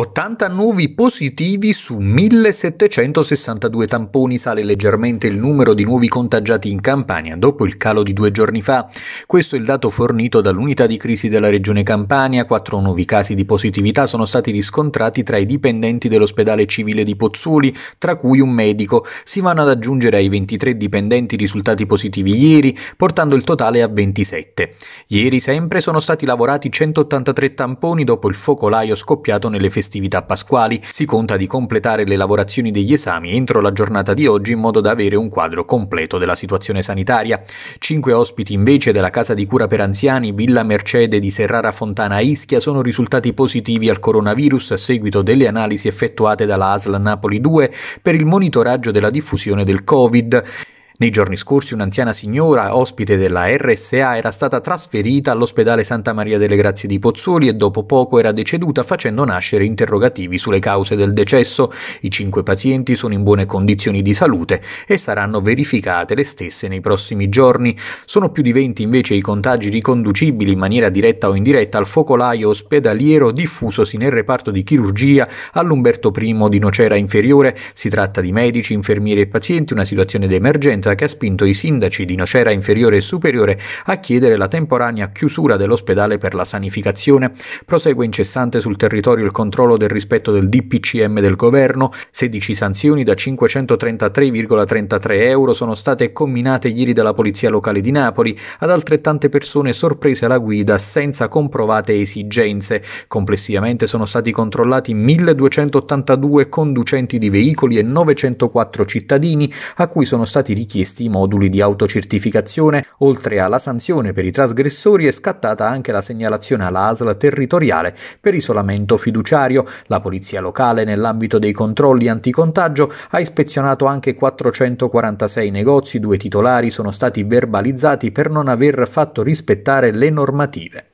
80 nuovi positivi su 1762 tamponi sale leggermente il numero di nuovi contagiati in Campania dopo il calo di due giorni fa. Questo è il dato fornito dall'unità di crisi della regione Campania. Quattro nuovi casi di positività sono stati riscontrati tra i dipendenti dell'ospedale civile di Pozzuoli, tra cui un medico. Si vanno ad aggiungere ai 23 dipendenti risultati positivi ieri, portando il totale a 27. Ieri sempre sono stati lavorati 183 tamponi dopo il focolaio scoppiato nelle festività festività pasquali, si conta di completare le lavorazioni degli esami entro la giornata di oggi in modo da avere un quadro completo della situazione sanitaria. Cinque ospiti invece della casa di cura per anziani Villa Mercede di Serrara Fontana a Ischia sono risultati positivi al coronavirus a seguito delle analisi effettuate dalla ASL Napoli 2 per il monitoraggio della diffusione del Covid. Nei giorni scorsi un'anziana signora, ospite della RSA, era stata trasferita all'ospedale Santa Maria delle Grazie di Pozzuoli e dopo poco era deceduta facendo nascere interrogativi sulle cause del decesso. I cinque pazienti sono in buone condizioni di salute e saranno verificate le stesse nei prossimi giorni. Sono più di 20 invece i contagi riconducibili in maniera diretta o indiretta al focolaio ospedaliero diffusosi nel reparto di chirurgia all'Umberto I di Nocera Inferiore. Si tratta di medici, infermieri e pazienti, una situazione d'emergenza rivolta che ha spinto i sindaci di Nocera Inferiore e Superiore a chiedere la temporanea chiusura dell'ospedale per la sanificazione. Prosegue incessante sul territorio il controllo del rispetto del DPCM del governo, 16 sanzioni da 533,33 euro sono state comminate ieri dalla Polizia Locale di Napoli ad altrettante persone sorprese alla guida senza comprovate esigenze. Complessivamente sono stati controllati 1282 conducenti di veicoli e 904 cittadini a cui sono stati richiesti richiesti i moduli di autocertificazione, oltre alla sanzione per i trasgressori è scattata anche la segnalazione alla ASL territoriale per isolamento fiduciario. La polizia locale nell'ambito dei controlli anticontagio ha ispezionato anche 446 negozi, due titolari sono stati verbalizzati per non aver fatto rispettare le normative.